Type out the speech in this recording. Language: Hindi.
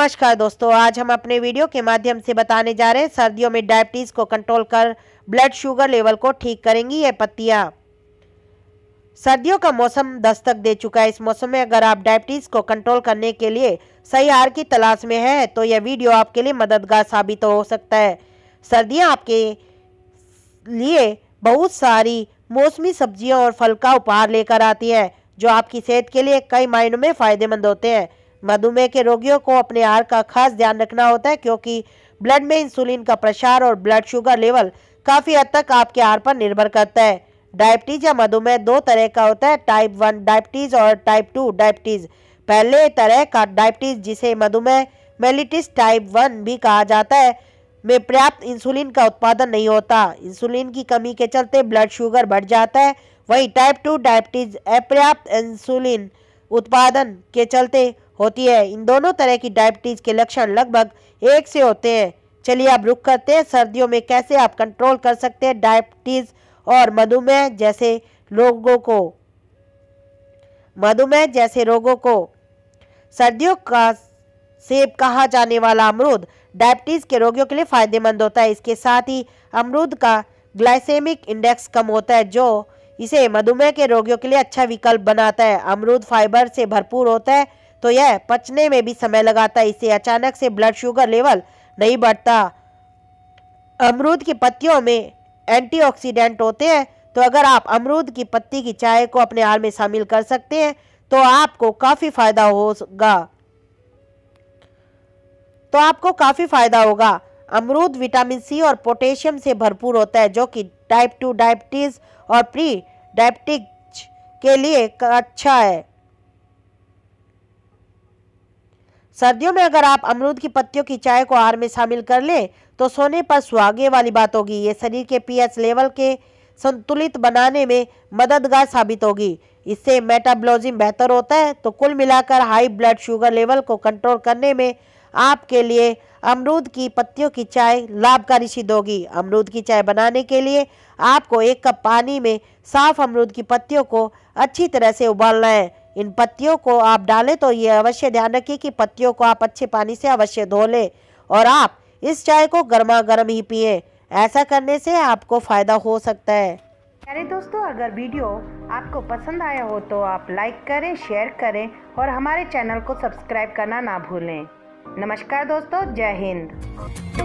नमस्कार दोस्तों आज हम अपने वीडियो के माध्यम से बताने जा रहे हैं सर्दियों में डायबिटीज़ को कंट्रोल कर ब्लड शुगर लेवल को ठीक करेंगी ये पत्तियाँ सर्दियों का मौसम दस्तक दे चुका है इस मौसम में अगर आप डायबिटीज़ को कंट्रोल करने के लिए सही आहार की तलाश में है तो यह वीडियो आपके लिए मददगार साबित हो सकता है सर्दियाँ आपके लिए बहुत सारी मौसमी सब्जियों और फल का उपहार लेकर आती है जो आपकी सेहत के लिए कई मायनों में फ़ायदेमंद होते हैं मधुमेह के रोगियों को अपने आहार का खास ध्यान रखना होता है क्योंकि ब्लड में इंसुलिन का प्रसार और ब्लड शुगर लेवल काफ़ी हद तक आपके आहार पर निर्भर करता है डायबिटीज या मधुमेह दो तरह का होता है टाइप वन डायबिटीज और टाइप टू डायबिटीज पहले तरह का डायबिटीज जिसे मधुमेह मेलिटिस टाइप वन भी कहा जाता है में पर्याप्त इंसुलिन का उत्पादन नहीं होता इंसुलिन की कमी के चलते ब्लड शुगर बढ़ जाता है वही टाइप टू डायबिटीज अपर्याप्त इंसुलिन उत्पादन के चलते होती है इन दोनों तरह की डायबिटीज़ के लक्षण लगभग एक से होते हैं चलिए आप रुक करते हैं सर्दियों में कैसे आप कंट्रोल कर सकते हैं डायबिटीज़ और मधुमेह जैसे रोगों को मधुमेह जैसे रोगों को सर्दियों का सेब कहा जाने वाला अमरूद डायबिटीज़ के रोगियों के लिए फ़ायदेमंद होता है इसके साथ ही अमरूद का ग्लाइसेमिक इंडेक्स कम होता है जो इसे मधुमेह के रोगियों के लिए अच्छा विकल्प बनाता है अमरूद फाइबर से भरपूर होता है तो यह पचने में भी समय लगाता है इससे अचानक से ब्लड शुगर लेवल नहीं बढ़ता अमरूद की पत्तियों में एंटीऑक्सीडेंट होते हैं तो अगर आप अमरूद की पत्ती की चाय को अपने आहार में शामिल कर सकते हैं तो आपको काफ़ी फायदा होगा तो आपको काफ़ी फायदा होगा अमरूद विटामिन सी और पोटेशियम से भरपूर होता है जो कि टाइप टू डायबिटीज़ और प्री डायबिटिक के लिए अच्छा है सर्दियों में अगर आप अमरूद की पत्तियों की चाय को आहार में शामिल कर लें तो सोने पर सुहागे वाली बात होगी ये शरीर के पीएच लेवल के संतुलित बनाने में मददगार साबित होगी इससे मेटाबॉलिज्म बेहतर होता है तो कुल मिलाकर हाई ब्लड शुगर लेवल को कंट्रोल करने में आपके लिए अमरूद की पत्तियों की चाय लाभकारी सिद्ध होगी अमरूद की चाय बनाने के लिए आपको एक कप पानी में साफ अमरूद की पत्तियों को अच्छी तरह से उबालना है इन पत्तियों को आप डालें तो ये अवश्य ध्यान रखिए कि पत्तियों को आप अच्छे पानी से अवश्य धो लें और आप इस चाय को गर्मा गर्म ही पिए ऐसा करने से आपको फ़ायदा हो सकता है अरे दोस्तों अगर वीडियो आपको पसंद आया हो तो आप लाइक करें शेयर करें और हमारे चैनल को सब्सक्राइब करना ना भूलें नमस्कार दोस्तों जय हिंद